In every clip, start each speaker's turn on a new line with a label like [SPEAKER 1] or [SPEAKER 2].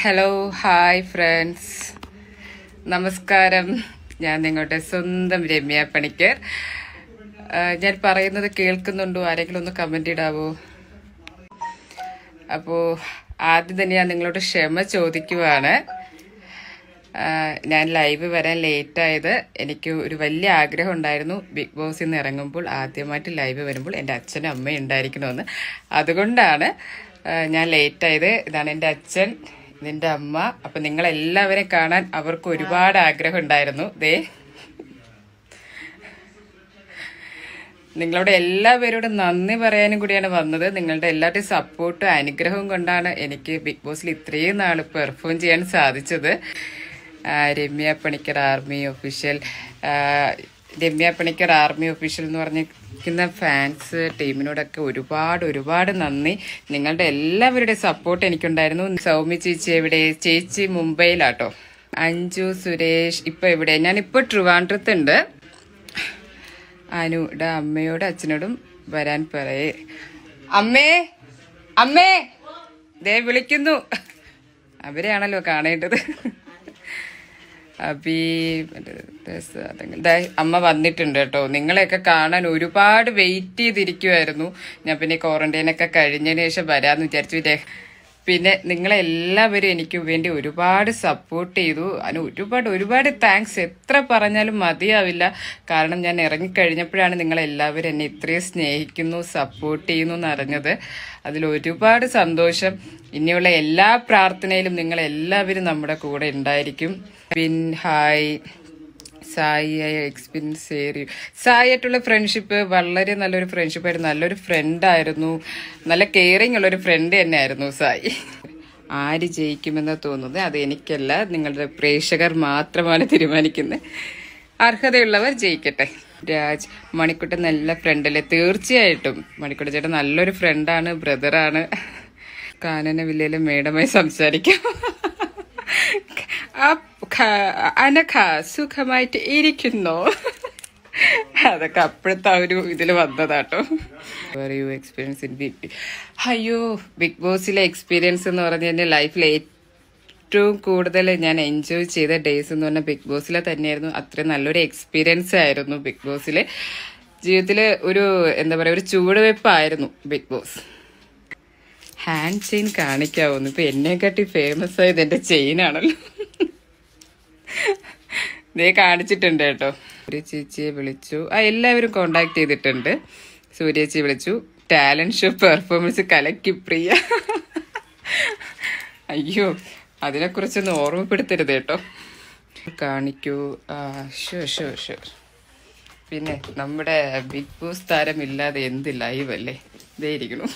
[SPEAKER 1] hello hi friends നമസ്കാരം ഞാൻ നിങ്ങളുടെ സ്വന്തം രമ്യ പണിക്കർ ഞാൻ പറയുന്നത് കേൾക്കുന്നുണ്ടോ ആരെങ്കിലും ഒന്ന് കമൻ്റ് ഇടാവോ അപ്പോൾ ആദ്യം തന്നെ ഞാൻ നിങ്ങളോട് ക്ഷമ ചോദിക്കുവാണ് ഞാൻ ലൈവ് വരാൻ ലേറ്റായത് എനിക്ക് ഒരു വലിയ ആഗ്രഹം ഉണ്ടായിരുന്നു ബിഗ് ബോസിൽ നിന്ന് ഇറങ്ങുമ്പോൾ ആദ്യമായിട്ട് ലൈവ് വരുമ്പോൾ എൻ്റെ അച്ഛനും അമ്മയും ഉണ്ടായിരിക്കണമെന്ന് അതുകൊണ്ടാണ് ഞാൻ ലേറ്റായത് ഇതാണ് എൻ്റെ അച്ഛൻ ഇതിൻ്റെ അമ്മ അപ്പം നിങ്ങളെല്ലാവരെ കാണാൻ അവർക്ക് ഒരുപാട് ആഗ്രഹം ഉണ്ടായിരുന്നു ദേ നിങ്ങളുടെ എല്ലാവരോടും നന്ദി പറയാനും കൂടിയാണ് വന്നത് നിങ്ങളുടെ എല്ലാവരുടെയും സപ്പോർട്ടും അനുഗ്രഹവും കൊണ്ടാണ് എനിക്ക് ബിഗ് ബോസിൽ ഇത്രയും നാൾ പെർഫോം ചെയ്യാൻ സാധിച്ചത് Ramya Panicker army official Ramya Panicker army official എന്ന് പറഞ്ഞ കളിക്കുന്ന ഫാൻസ് ടീമിനോടൊക്കെ ഒരുപാട് ഒരുപാട് നന്ദി നിങ്ങളുടെ എല്ലാവരുടെ സപ്പോർട്ട് എനിക്കുണ്ടായിരുന്നു സൗമ്യ ചേച്ചി എവിടെ ചേച്ചി മുംബൈയിലാട്ടോ അഞ്ജു സുരേഷ് ഇപ്പൊ എവിടെ ഞാനിപ്പോൾ ട്രിവാൻഡ്രത്തുണ്ട് അനുടെ അമ്മയോട് അച്ഛനോടും വരാൻ പറയേ അമ്മേ അമ്മേ ദേ വിളിക്കുന്നു അവരെയാണല്ലോ കാണേണ്ടത് അമ്മ വന്നിട്ടുണ്ട് കേട്ടോ നിങ്ങളെയൊക്കെ കാണാൻ ഒരുപാട് വെയിറ്റ് ചെയ്തിരിക്കുമായിരുന്നു ഞാൻ പിന്നെ ക്വാറന്റൈനൊക്കെ കഴിഞ്ഞതിന് ശേഷം വരാമെന്ന് വിചാരിച്ചു പിന്നെ നിങ്ങളെല്ലാവരും എനിക്ക് വേണ്ടി ഒരുപാട് സപ്പോർട്ട് ചെയ്തു അതിന് ഒരുപാട് ഒരുപാട് താങ്ക്സ് എത്ര പറഞ്ഞാലും മതിയാവില്ല കാരണം ഞാൻ ഇറങ്ങിക്കഴിഞ്ഞപ്പോഴാണ് നിങ്ങളെല്ലാവരും എന്നെ ഇത്രയും സ്നേഹിക്കുന്നു സപ്പോർട്ട് ചെയ്യുന്നു എന്നറിഞ്ഞത് അതിൽ ഒരുപാട് സന്തോഷം ഇനിയുള്ള എല്ലാ പ്രാർത്ഥനയിലും നിങ്ങളെല്ലാവരും നമ്മുടെ കൂടെ ഉണ്ടായിരിക്കും പിന്നെ ഹായ് സായി ഐ എക്സ്പീരിയൻസ് ചെയ്യൂ സായിയായിട്ടുള്ള ഫ്രണ്ട്ഷിപ്പ് വളരെ നല്ലൊരു ഫ്രണ്ട്ഷിപ്പായിരുന്നു നല്ലൊരു ഫ്രണ്ടായിരുന്നു നല്ല കെയറിങ് ഒരു ഫ്രണ്ട് തന്നെയായിരുന്നു സായി ആര് ജയിക്കുമെന്ന് തോന്നുന്നത് അത് എനിക്കല്ല നിങ്ങളുടെ പ്രേക്ഷകർ മാത്രമാണ് തീരുമാനിക്കുന്നത് അർഹതയുള്ളവർ ജയിക്കട്ടെ രാജ് മണിക്കുട്ടൻ നല്ല ഫ്രണ്ടല്ലേ തീർച്ചയായിട്ടും മണിക്കുട്ടൻ ചേട്ടൻ നല്ലൊരു ഫ്രണ്ടാണ് ബ്രദറാണ് കാനന കാനനവില്ലയിലെ മേഡമായി സംസാരിക്കാം അപ്പ അനക്ക സുഖമായിട്ട് ഇരിക്കുന്നു അതൊക്കെ അപ്പോഴത്തെ ഒരു ഇതിൽ വന്നതാട്ടോ യു എക്സ്പീരിയൻസ് ഇൻ ബിഗ് അയ്യോ ബിഗ് ബോസിലെ എക്സ്പീരിയൻസ് എന്ന് പറഞ്ഞ് എന്റെ ലൈഫിൽ ഏറ്റവും കൂടുതൽ ഞാൻ എൻജോയ് ചെയ്ത ഡേയ്സ് എന്ന് പറഞ്ഞാൽ ബിഗ് ബോസിലെ തന്നെയായിരുന്നു അത്രയും നല്ലൊരു എക്സ്പീരിയൻസ് ആയിരുന്നു ബിഗ് ബോസിലെ ജീവിതത്തിൽ ഒരു എന്താ പറയുക ഒരു ചുവടുവയ്പ്പായിരുന്നു ബിഗ് ബോസ് ഹാൻഡ് ചെയിൻ കാണിക്കാവുന്നു ഇപ്പം എന്നെക്കാട്ടി ഫേമസ് ആയത് എൻ്റെ ചെയിനാണല്ലോ ഇതേ കാണിച്ചിട്ടുണ്ട് കേട്ടോ സൂര്യ ചേച്ചിയെ വിളിച്ചു ആ എല്ലാവരും കോണ്ടാക്ട് ചെയ്തിട്ടുണ്ട് സൂര്യ ചേച്ചി വിളിച്ചു ടാലൻറ്റ് ഷോ പെർഫോമൻസ് കലക്കി പ്രിയ അയ്യോ അതിനെക്കുറിച്ചൊന്ന് ഓർമ്മപ്പെടുത്തരുത് കേട്ടോ കാണിക്കൂ ഷോ ഷോ ഷോ പിന്നെ നമ്മുടെ ബിഗ് ബോസ് താരമില്ലാതെ എന്ത് ലൈവ് അല്ലേ ഇതേ ഇരിക്കണു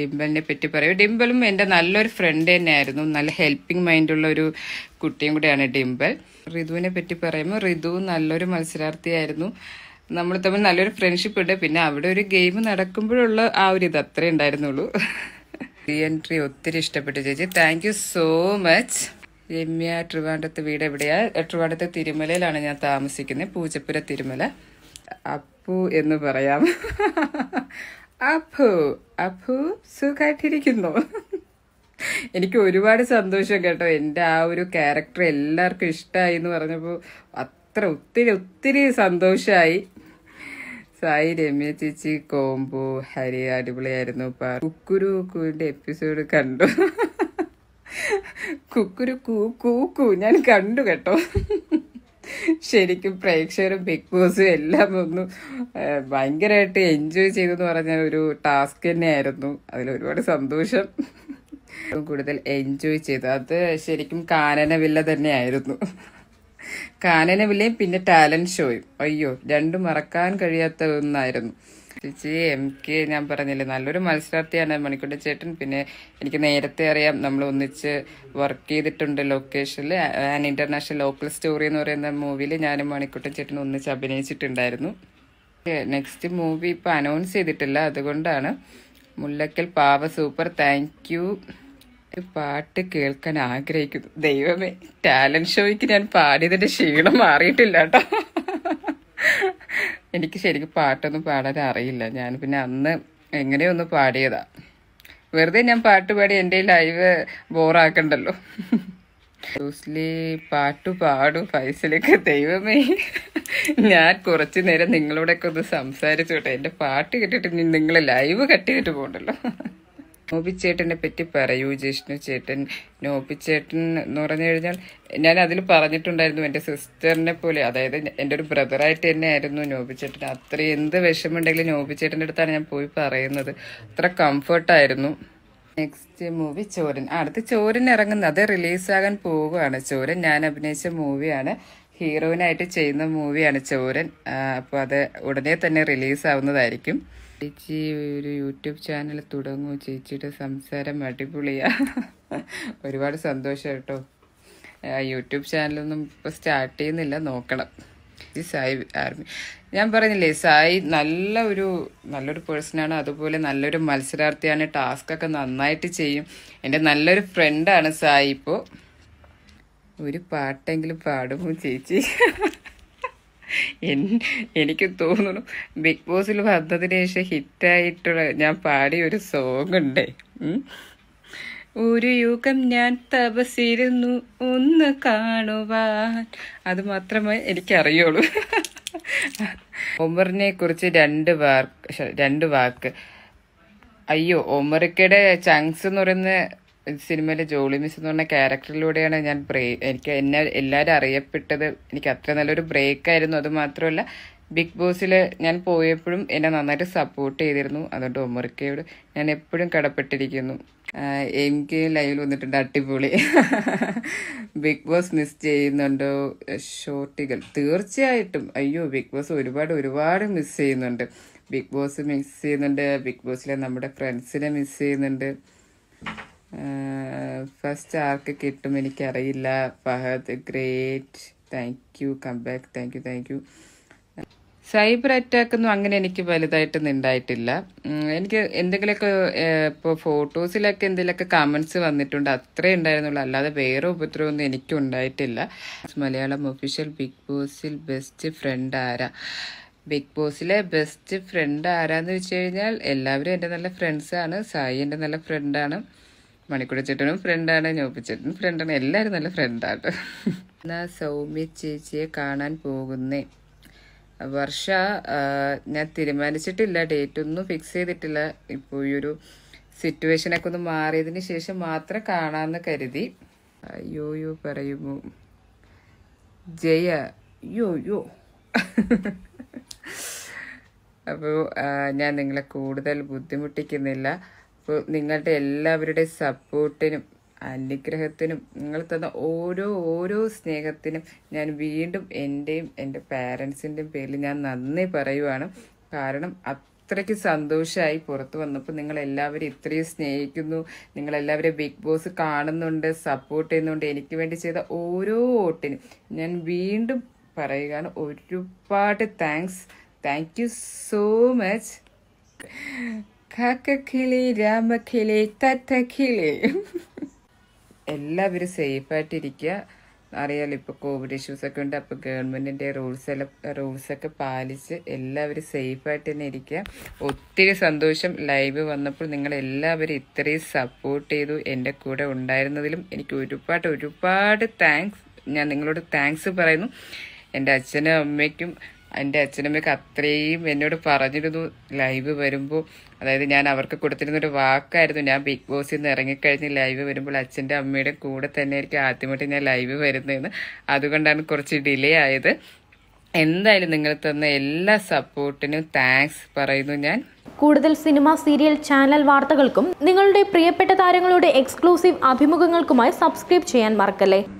[SPEAKER 1] ഡിംബലിനെ പറ്റി പറയും ഡിംബലും എൻ്റെ നല്ലൊരു ഫ്രണ്ട് തന്നെയായിരുന്നു നല്ല ഹെൽപ്പിംഗ് മൈൻഡുള്ള ഒരു കുട്ടിയും കൂടെയാണ് ഡിംബൽ റിതുവിനെ പറ്റി പറയുമ്പോൾ റിതു നല്ലൊരു മത്സരാർത്ഥിയായിരുന്നു നമ്മൾ തമ്മിൽ നല്ലൊരു ഫ്രണ്ട്ഷിപ്പ് ഉണ്ട് പിന്നെ അവിടെ ഒരു ഗെയിം നടക്കുമ്പോഴുള്ള ആ ഒരു ഇത് അത്രേ ഉണ്ടായിരുന്നുള്ളൂ എൻട്രി ഒത്തിരി ഇഷ്ടപ്പെട്ടു ചേച്ചി thank you so much Ramya ട്രിവാണ്ടത്തെ വീട് എവിടെയാ ട്രിവാണ്ടത്തെ തിരുമലയിലാണ് ഞാൻ താമസിക്കുന്നത് പൂജപ്പുര തിരുമല അപ്പു എന്ന് പറയാം അപ്പു അപ്പു സുഖമായിട്ടിരിക്കുന്നു എനിക്ക് ഒരുപാട് സന്തോഷം കേട്ടോ എൻ്റെ ആ ഒരു ക്യാരക്ടർ എല്ലാവർക്കും ഇഷ്ടമായി എന്ന് പറഞ്ഞപ്പോൾ അത്ര ഒത്തിരി ഒത്തിരി സന്തോഷമായി സായി രമ്യ ചേച്ചി കോംബോ ഹരി അടിപൊളിയായിരുന്നു കുക്കുരു കുക്കുവിൻ്റെ എപ്പിസോഡ് കണ്ടു കുക്കുരു കൂ കൂ ഞാൻ കണ്ടു കേട്ടോ ശരിക്കും പ്രേക്ഷകരും ബിഗ് ബോസും എല്ലാം ഒന്ന് ഭയങ്കരമായിട്ട് എൻജോയ് ചെയ്തു എന്ന് പറഞ്ഞ ഒരു ടാസ്ക് തന്നെയായിരുന്നു അതിൽ ഒരുപാട് സന്തോഷം കൂടുതൽ എൻജോയ് ചെയ്തു അത് ശരിക്കും കാനനവില്ല തന്നെയായിരുന്നു കാനനവില്ലയും പിന്നെ ടാലൻറ്റ് ഷോയും അയ്യോ രണ്ടും മറക്കാൻ കഴിയാത്ത ഒന്നായിരുന്നു ചേച്ചി എം കെ ഞാൻ പറഞ്ഞില്ലേ നല്ലൊരു മത്സരാർത്ഥിയാണ് മണിക്കുട്ട ചേട്ടൻ പിന്നെ എനിക്ക് നേരത്തെ അറിയാം നമ്മൾ ഒന്നിച്ച് വർക്ക് ചെയ്തിട്ടുണ്ട് ലൊക്കേഷനിൽ ആൻ ഇന്റർനാഷണൽ ലോക്കൽ സ്റ്റോറി എന്ന് പറയുന്ന മൂവിയിൽ ഞാനും മണിക്കുട്ടൻ ചേട്ടൻ ഒന്നിച്ച് അഭിനയിച്ചിട്ടുണ്ടായിരുന്നു നെക്സ്റ്റ് മൂവി ഇപ്പൊ അനൗൺസ് ചെയ്തിട്ടില്ല അതുകൊണ്ടാണ് മുല്ലക്കൽ പാവ സൂപ്പർ താങ്ക് യു പാട്ട് കേൾക്കാൻ ആഗ്രഹിക്കുന്നു ദൈവമേ ടാലന്റ് ഷോയ്ക്ക് ഞാൻ പാടിയതിന്റെ ക്ഷീണം മാറിയിട്ടില്ല കേട്ടോ എനിക്ക് ശരിക്കും പാട്ടൊന്നും പാടാൻ അറിയില്ല ഞാൻ പിന്നെ അന്ന് എങ്ങനെയൊന്ന് പാടിയതാ വെറുതെ ഞാൻ പാട്ട് പാടി എൻ്റെ ലൈവ് ബോറാക്കണ്ടല്ലോ ലൂസ്ലി പാട്ട് പാടും ഫൈസലൊക്കെ ദൈവമേ ഞാൻ കുറച്ചു നേരം നിങ്ങളോടൊക്കെ ഒന്ന് സംസാരിച്ചോട്ടെ എന്റെ പാട്ട് കേട്ടിട്ട് നിങ്ങൾ ലൈവ് കട്ട് ചെയ്തിട്ട് പോകണ്ടല്ലോ നോബിച്ചേട്ടനെ പറ്റി പറയൂ ജിഷ്ണു ചേട്ടൻ നോബിച്ചേട്ടൻ എന്ന് പറഞ്ഞു കഴിഞ്ഞാൽ ഞാൻ അതിൽ പറഞ്ഞിട്ടുണ്ടായിരുന്നു എൻ്റെ സിസ്റ്ററിനെ പോലെ അതായത് എൻ്റെ ഒരു ബ്രദറായിട്ട് തന്നെ ആയിരുന്നു നോബിച്ചേട്ടൻ അത്ര എന്ത് വിഷമമുണ്ടെങ്കിലും നോബിച്ചേട്ടൻ്റെ അടുത്താണ് ഞാൻ പോയി പറയുന്നത് അത്ര കംഫർട്ടായിരുന്നു നെക്സ്റ്റ് മൂവി ചോരൻ അടുത്ത് ചോരൻ ഇറങ്ങുന്നത് അത് റിലീസാകാൻ പോവുകയാണ് ചോരൻ ഞാൻ അഭിനയിച്ച മൂവിയാണ് ഹീറോയിനായിട്ട് ചെയ്യുന്ന മൂവിയാണ് ചോരൻ അപ്പോൾ അത് ഉടനെ തന്നെ റിലീസാവുന്നതായിരിക്കും ചേച്ചി ഒരു യൂട്യൂബ് ചാനൽ തുടങ്ങൂ ചേച്ചിയുടെ സംസാരം അടിപൊളിയാ ഒരുപാട് സന്തോഷം കേട്ടോ യൂട്യൂബ് ചാനലൊന്നും ഇപ്പൊ സ്റ്റാർട്ട് ചെയ്യുന്നില്ല നോക്കണം സായി ആർമി ഞാൻ പറഞ്ഞില്ലേ സായി നല്ല ഒരു നല്ലൊരു പേഴ്സണാണ് അതുപോലെ നല്ലൊരു മത്സരാർത്ഥിയാണ് ടാസ്ക് ഒക്കെ നന്നായിട്ട് ചെയ്യും എൻ്റെ നല്ലൊരു ഫ്രണ്ടാണ് സായി ഇപ്പോൾ ഒരു പാട്ടെങ്കിലും പാടുമോ ചേച്ചി എനിക്ക് തോന്നുന്നു ബിഗ് ബോസിൽ വന്നതിന് ശേഷം ഹിറ്റായിട്ടുള്ള ഞാൻ പാടിയ ഒരു സോങ് ഉണ്ടേ ഒരു യുഗം ഞാൻ തപസിരുന്നു ഒന്ന് കാണുവാൻ അത് മാത്രമേ എനിക്കറിയുള്ളൂ ഒമറിനെ കുറിച്ച് രണ്ട് വാക്ക് രണ്ട് വാക്ക് അയ്യോ ഒമറിക്കയുടെ ചങ്സ് എന്ന് പറയുന്ന സിനിമയിലെ ജോളി മിസ് എന്ന് പറഞ്ഞ ക്യാരക്ടറിലൂടെയാണ് ഞാൻ ബ്രേ എനിക്ക് എന്നെ എല്ലാവരും അറിയപ്പെട്ടത് എനിക്ക് അത്ര നല്ലൊരു ബ്രേക്കായിരുന്നു അത് മാത്രമല്ല ബിഗ് ബോസിൽ ഞാൻ പോയപ്പോഴും എന്നെ നന്നായിട്ട് സപ്പോർട്ട് ചെയ്തിരുന്നു അതുകൊണ്ട് ഒമർക്കയോട് ഞാൻ എപ്പോഴും കടപ്പെട്ടിരിക്കുന്നു എനിക്ക് ലൈവിൽ വന്നിട്ടുണ്ട് അടിപൊളി ബിഗ് ബോസ് മിസ് ചെയ്യുന്നുണ്ടോ ഷോർട്ടികൾ തീർച്ചയായിട്ടും അയ്യോ ബിഗ് ബോസ് ഒരുപാട് ഒരുപാട് മിസ് ചെയ്യുന്നുണ്ട് ബിഗ് ബോസ് മിസ് ചെയ്യുന്നുണ്ട് ബിഗ് ബോസിലെ നമ്മുടെ ഫ്രണ്ട്സിനെ മിസ് ചെയ്യുന്നുണ്ട് ഫസ്റ്റ് ആർക്ക് കിട്ടും എനിക്കറിയില്ല Fahad great thank you come back thank you thank you cyber ഒന്നും അങ്ങനെ എനിക്ക് വലുതായിട്ടൊന്നും ഉണ്ടായിട്ടില്ല എനിക്ക് എന്തെങ്കിലുമൊക്കെ ഇപ്പോൾ ഫോട്ടോസിലൊക്കെ എന്തെങ്കിലുമൊക്കെ കമൻസ് വന്നിട്ടുണ്ട് അത്രേ ഉണ്ടായിരുന്നുള്ളൂ അല്ലാതെ വേറെ ഉപദ്രവമൊന്നും എനിക്കും ഉണ്ടായിട്ടില്ല മലയാളം ഒഫീഷ്യൽ ബിഗ് ബോസിൽ ബെസ്റ്റ് ഫ്രണ്ട് ആരാ ബിഗ് ബോസിലെ ബെസ്റ്റ് ഫ്രണ്ട് ആരാന്ന് വെച്ച് കഴിഞ്ഞാൽ എല്ലാവരും എൻ്റെ നല്ല ഫ്രണ്ട്സാണ് സായി എൻ്റെ നല്ല ഫ്രണ്ടാണ് മണിക്കുട ചേട്ടനും ഫ്രണ്ടാണ് ചേട്ടനും ഫ്രണ്ടാണ് എല്ലാവരും നല്ല ഫ്രണ്ടാണ് എന്നാ സൗമ്യ ചേച്ചിയെ കാണാൻ പോകുന്നേ വർഷ ഞാൻ തീരുമാനിച്ചിട്ടില്ല ഡേറ്റ് ഒന്നും ഫിക്സ് ചെയ്തിട്ടില്ല ഇപ്പോൾ ഈ ഒരു സിറ്റുവേഷനൊക്കെ ഒന്ന് മാറിയതിന് ശേഷം മാത്രം കാണാമെന്ന് കരുതി അയ്യോ യോ പറയുമോ ജയ യോ യോ അപ്പോൾ ഞാൻ നിങ്ങളെ കൂടുതൽ ബുദ്ധിമുട്ടിക്കുന്നില്ല നിങ്ങളുടെ എല്ലാവരുടെ സപ്പോർട്ടിനും അനുഗ്രഹത്തിനും നിങ്ങൾ തന്ന ഓരോ ഓരോ സ്നേഹത്തിനും ഞാൻ വീണ്ടും എൻ്റെയും എൻ്റെ പാരൻസിൻ്റെയും പേരിൽ ഞാൻ നന്ദി പറയുവാണ് കാരണം അത്രയ്ക്ക് സന്തോഷമായി പുറത്ത് വന്നപ്പോൾ നിങ്ങൾ എല്ലാവരും ഇത്രയും സ്നേഹിക്കുന്നു നിങ്ങളെല്ലാവരും ബിഗ് ബോസ് കാണുന്നുണ്ട് സപ്പോർട്ട് ചെയ്യുന്നുണ്ട് എനിക്ക് വേണ്ടി ചെയ്ത ഓരോ വോട്ടിനും ഞാൻ വീണ്ടും പറയുകയാണ് ഒരുപാട് thanks thank you so much കാക്കക്കിളി രാമക്കിളി തത്തക്കിളി എല്ലാവരും സേഫായിട്ടിരിക്കുക അറിയാലോ ഇപ്പൊ കോവിഡ് ഇഷ്യൂസ് ഒക്കെ ഉണ്ട് അപ്പോൾ ഗവൺമെന്റിന്റെ റൂൾസ് എല്ലാം ഒക്കെ പാലിച്ച് എല്ലാവരും സേഫ് ആയിട്ട് തന്നെ ഇരിക്കുക ഒത്തിരി സന്തോഷം ലൈവ് വന്നപ്പോൾ നിങ്ങൾ എല്ലാവരും ഇത്രയും സപ്പോർട്ട് ചെയ്തു എൻ്റെ കൂടെ ഉണ്ടായിരുന്നതിലും എനിക്ക് ഒരുപാട് ഒരുപാട് താങ്ക്സ് ഞാൻ നിങ്ങളോട് താങ്ക്സ് പറയുന്നു എൻ്റെ അച്ഛനും അമ്മയ്ക്കും എൻ്റെ അച്ഛനമ്മയ്ക്ക് അത്രയും എന്നോട് പറഞ്ഞിരുന്നു ലൈവ് വരുമ്പോൾ അതായത് ഞാൻ അവർക്ക് കൊടുത്തിരുന്നൊരു വാക്കായിരുന്നു ഞാൻ ബിഗ് ബോസിൽ നിന്ന് ഇറങ്ങിക്കഴിഞ്ഞ് ലൈവ് വരുമ്പോൾ അച്ഛൻ്റെ അമ്മയുടെ കൂടെ തന്നെ ആയിരിക്കും ആദ്യമായിട്ട് ഞാൻ ലൈവ് വരുന്നതെന്ന് അതുകൊണ്ടാണ് കുറച്ച് ഡിലേ ആയത് എന്തായാലും നിങ്ങൾ തന്ന എല്ലാ സപ്പോർട്ടിനും താങ്ക്സ് പറയുന്നു ഞാൻ കൂടുതൽ സിനിമ സീരിയൽ ചാനൽ വാർത്തകൾക്കും നിങ്ങളുടെ പ്രിയപ്പെട്ട താരങ്ങളുടെ എക്സ്ക്ലൂസീവ് അഭിമുഖങ്ങൾക്കുമായി സബ്സ്ക്രൈബ് ചെയ്യാൻ മറക്കല്ലേ